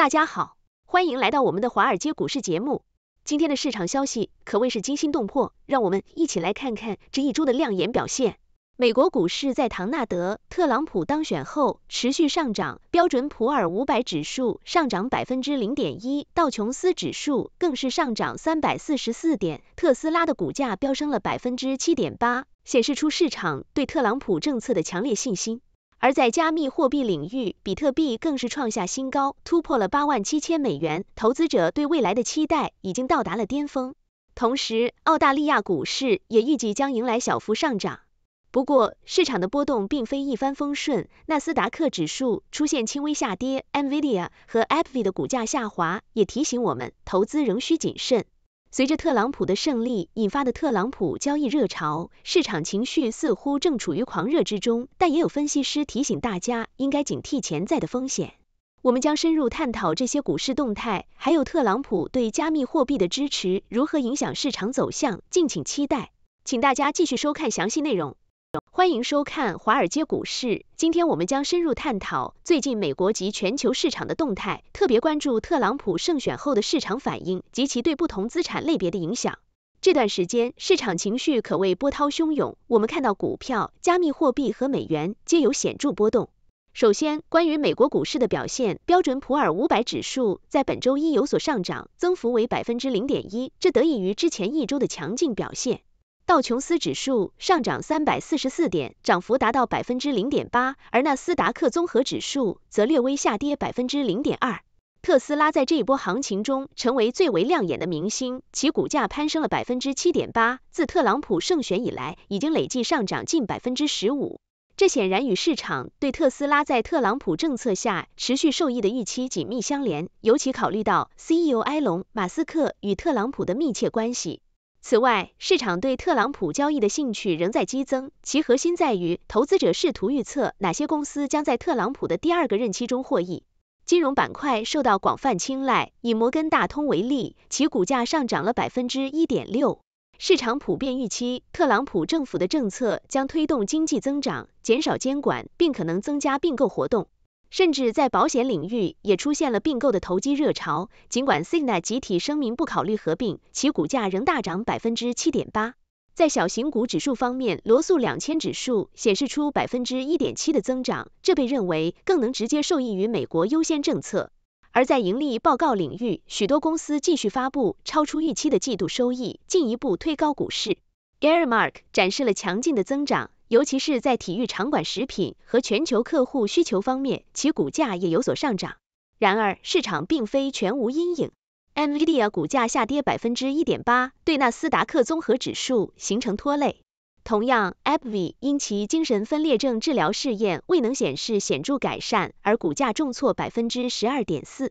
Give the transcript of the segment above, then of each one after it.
大家好，欢迎来到我们的华尔街股市节目。今天的市场消息可谓是惊心动魄，让我们一起来看看这一周的亮眼表现。美国股市在唐纳德·特朗普当选后持续上涨，标准普尔五百指数上涨百分之零点一，道琼斯指数更是上涨三百四十四点，特斯拉的股价飙升了百分之七点八，显示出市场对特朗普政策的强烈信心。而在加密货币领域，比特币更是创下新高，突破了八万七千美元。投资者对未来的期待已经到达了巅峰。同时，澳大利亚股市也预计将迎来小幅上涨。不过，市场的波动并非一帆风顺，纳斯达克指数出现轻微下跌，NVIDIA 和 Apple 的股价下滑也提醒我们，投资仍需谨慎。随着特朗普的胜利引发的特朗普交易热潮，市场情绪似乎正处于狂热之中。但也有分析师提醒大家，应该警惕潜在的风险。我们将深入探讨这些股市动态，还有特朗普对加密货币的支持如何影响市场走向，敬请期待。请大家继续收看详细内容。欢迎收看华尔街股市。今天我们将深入探讨最近美国及全球市场的动态，特别关注特朗普胜选后的市场反应及其对不同资产类别的影响。这段时间，市场情绪可谓波涛汹涌，我们看到股票、加密货币和美元皆有显著波动。首先，关于美国股市的表现，标准普尔五百指数在本周一有所上涨，增幅为百分之零点一，这得益于之前一周的强劲表现。道琼斯指数上涨三百四十四点，涨幅达到百分之零点八，而纳斯达克综合指数则略微下跌百分之零点二。特斯拉在这一波行情中成为最为亮眼的明星，其股价攀升了百分之七点八。自特朗普胜选以来，已经累计上涨近百分之十五。这显然与市场对特斯拉在特朗普政策下持续受益的预期紧密相连，尤其考虑到 CEO 埃隆·马斯克与特朗普的密切关系。此外，市场对特朗普交易的兴趣仍在激增，其核心在于投资者试图预测哪些公司将在特朗普的第二个任期中获益。金融板块受到广泛青睐，以摩根大通为例，其股价上涨了百分之一点六。市场普遍预期，特朗普政府的政策将推动经济增长，减少监管，并可能增加并购活动。甚至在保险领域也出现了并购的投机热潮，尽管 Cigna 集体声明不考虑合并，其股价仍大涨百分之七点八。在小型股指数方面，罗素两千指数显示出百分之一点七的增长，这被认为更能直接受益于美国优先政策。而在盈利报告领域，许多公司继续发布超出预期的季度收益，进一步推高股市。Airmark 展示了强劲的增长。尤其是在体育场馆、食品和全球客户需求方面，其股价也有所上涨。然而，市场并非全无阴影。NVIDIA 股价下跌百分之一点八，对纳斯达克综合指数形成拖累。同样，AbbV 因其精神分裂症治疗试验未能显示显著改善，而股价重挫百分之十二点四。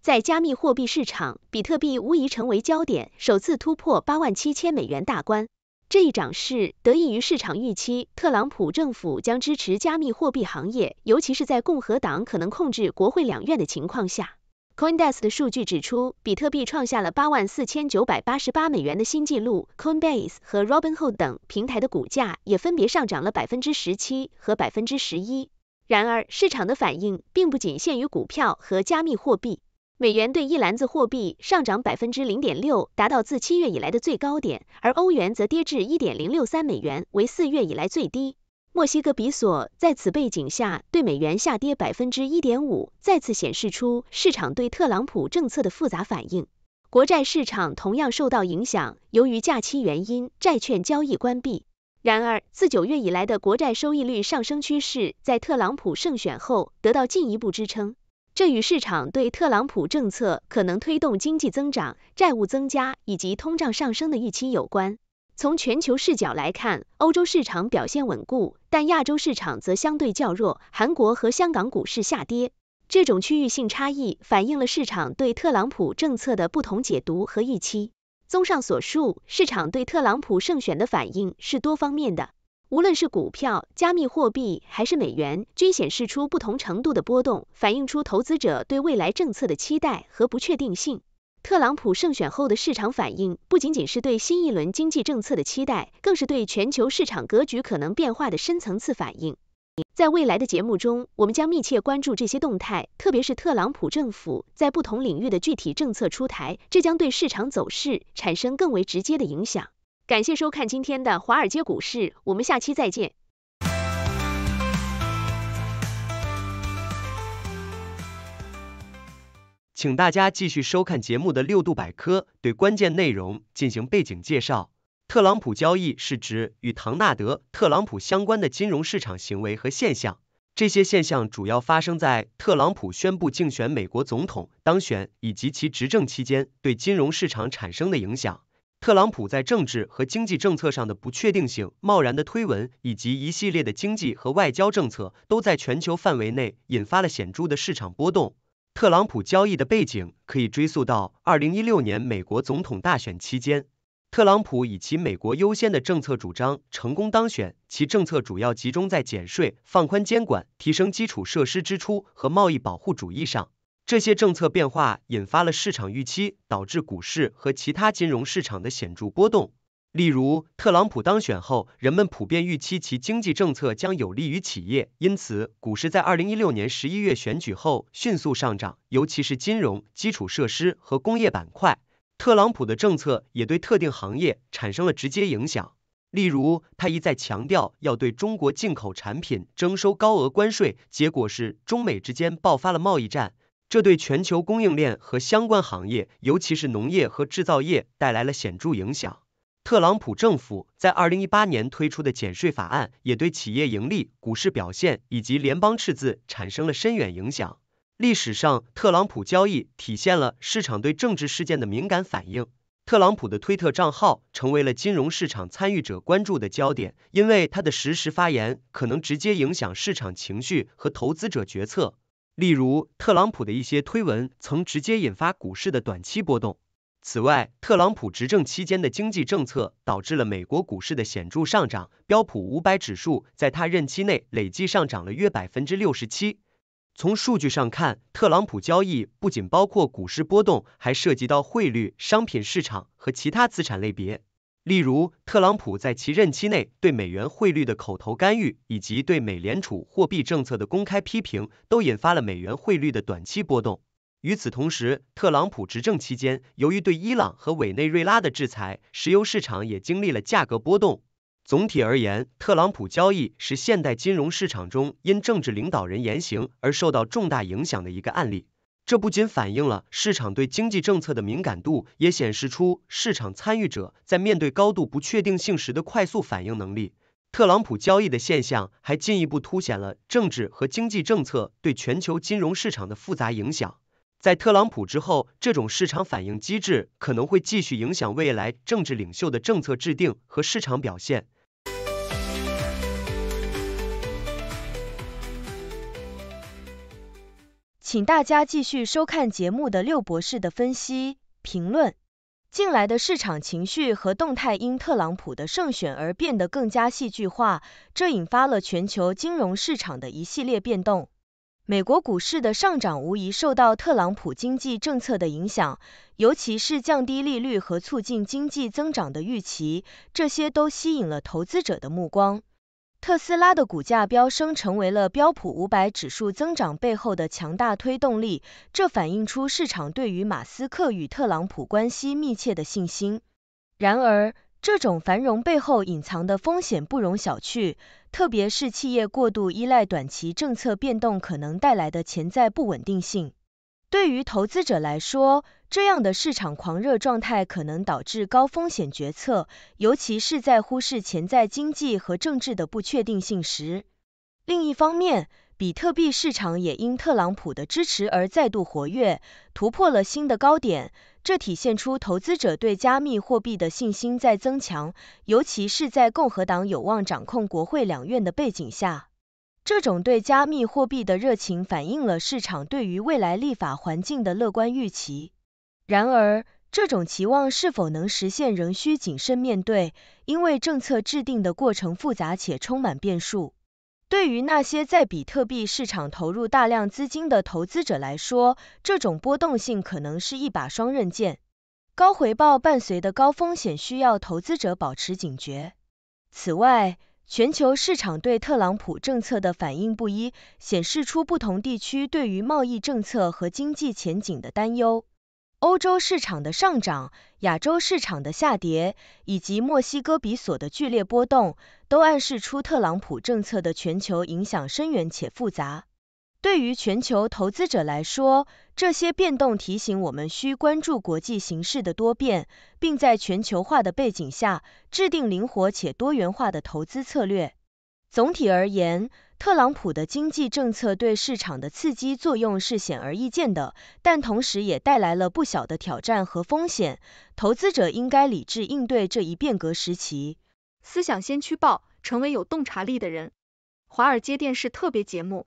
在加密货币市场，比特币无疑成为焦点，首次突破八万七千美元大关。这一涨势得益于市场预期，特朗普政府将支持加密货币行业，尤其是在共和党可能控制国会两院的情况下。CoinDesk 的数据指出，比特币创下了八万四千九百八十八美元的新纪录。Coinbase 和 Robinhood 等平台的股价也分别上涨了百分之十七和百分之十一。然而，市场的反应并不仅限于股票和加密货币。美元对一篮子货币上涨百分之零点六，达到自七月以来的最高点，而欧元则跌至一点零六三美元，为四月以来最低。墨西哥比索在此背景下对美元下跌百分之一点五，再次显示出市场对特朗普政策的复杂反应。国债市场同样受到影响，由于假期原因，债券交易关闭。然而，自九月以来的国债收益率上升趋势在特朗普胜选后得到进一步支撑。这与市场对特朗普政策可能推动经济增长、债务增加以及通胀上升的预期有关。从全球视角来看，欧洲市场表现稳固，但亚洲市场则相对较弱，韩国和香港股市下跌。这种区域性差异反映了市场对特朗普政策的不同解读和预期。综上所述，市场对特朗普胜选的反应是多方面的。无论是股票、加密货币还是美元，均显示出不同程度的波动，反映出投资者对未来政策的期待和不确定性。特朗普胜选后的市场反应，不仅仅是对新一轮经济政策的期待，更是对全球市场格局可能变化的深层次反应。在未来的节目中，我们将密切关注这些动态，特别是特朗普政府在不同领域的具体政策出台，这将对市场走势产生更为直接的影响。感谢收看今天的《华尔街股市》，我们下期再见。请大家继续收看节目的六度百科，对关键内容进行背景介绍。特朗普交易是指与唐纳德·特朗普相关的金融市场行为和现象，这些现象主要发生在特朗普宣布竞选美国总统、当选以及其执政期间对金融市场产生的影响。特朗普在政治和经济政策上的不确定性、贸然的推文以及一系列的经济和外交政策，都在全球范围内引发了显著的市场波动。特朗普交易的背景可以追溯到二零一六年美国总统大选期间，特朗普以其“美国优先”的政策主张成功当选，其政策主要集中在减税、放宽监管、提升基础设施支出和贸易保护主义上。这些政策变化引发了市场预期，导致股市和其他金融市场的显著波动。例如，特朗普当选后，人们普遍预期其经济政策将有利于企业，因此股市在二零一六年十一月选举后迅速上涨，尤其是金融、基础设施和工业板块。特朗普的政策也对特定行业产生了直接影响。例如，他一再强调要对中国进口产品征收高额关税，结果是中美之间爆发了贸易战。这对全球供应链和相关行业，尤其是农业和制造业，带来了显著影响。特朗普政府在二零一八年推出的减税法案，也对企业盈利、股市表现以及联邦赤字产生了深远影响。历史上，特朗普交易体现了市场对政治事件的敏感反应。特朗普的推特账号成为了金融市场参与者关注的焦点，因为他的实时发言可能直接影响市场情绪和投资者决策。例如，特朗普的一些推文曾直接引发股市的短期波动。此外，特朗普执政期间的经济政策导致了美国股市的显著上涨，标普五百指数在他任期内累计上涨了约百分之六十七。从数据上看，特朗普交易不仅包括股市波动，还涉及到汇率、商品市场和其他资产类别。例如，特朗普在其任期内对美元汇率的口头干预，以及对美联储货币政策的公开批评，都引发了美元汇率的短期波动。与此同时，特朗普执政期间，由于对伊朗和委内瑞拉的制裁，石油市场也经历了价格波动。总体而言，特朗普交易是现代金融市场中因政治领导人言行而受到重大影响的一个案例。这不仅反映了市场对经济政策的敏感度，也显示出市场参与者在面对高度不确定性时的快速反应能力。特朗普交易的现象还进一步凸显了政治和经济政策对全球金融市场的复杂影响。在特朗普之后，这种市场反应机制可能会继续影响未来政治领袖的政策制定和市场表现。请大家继续收看节目的六博士的分析评论。近来的市场情绪和动态因特朗普的胜选而变得更加戏剧化，这引发了全球金融市场的一系列变动。美国股市的上涨无疑受到特朗普经济政策的影响，尤其是降低利率和促进经济增长的预期，这些都吸引了投资者的目光。特斯拉的股价飙升成为了标普五百指数增长背后的强大推动力，这反映出市场对于马斯克与特朗普关系密切的信心。然而，这种繁荣背后隐藏的风险不容小觑，特别是企业过度依赖短期政策变动可能带来的潜在不稳定性。对于投资者来说，这样的市场狂热状态可能导致高风险决策，尤其是在忽视潜在经济和政治的不确定性时。另一方面，比特币市场也因特朗普的支持而再度活跃，突破了新的高点，这体现出投资者对加密货币的信心在增强，尤其是在共和党有望掌控国会两院的背景下。这种对加密货币的热情反映了市场对于未来立法环境的乐观预期。然而，这种期望是否能实现仍需谨慎面对，因为政策制定的过程复杂且充满变数。对于那些在比特币市场投入大量资金的投资者来说，这种波动性可能是一把双刃剑。高回报伴随的高风险需要投资者保持警觉。此外，全球市场对特朗普政策的反应不一，显示出不同地区对于贸易政策和经济前景的担忧。欧洲市场的上涨、亚洲市场的下跌以及墨西哥比索的剧烈波动，都暗示出特朗普政策的全球影响深远且复杂。对于全球投资者来说，这些变动提醒我们需关注国际形势的多变，并在全球化的背景下制定灵活且多元化的投资策略。总体而言，特朗普的经济政策对市场的刺激作用是显而易见的，但同时也带来了不小的挑战和风险。投资者应该理智应对这一变革时期。思想先驱报，成为有洞察力的人。华尔街电视特别节目。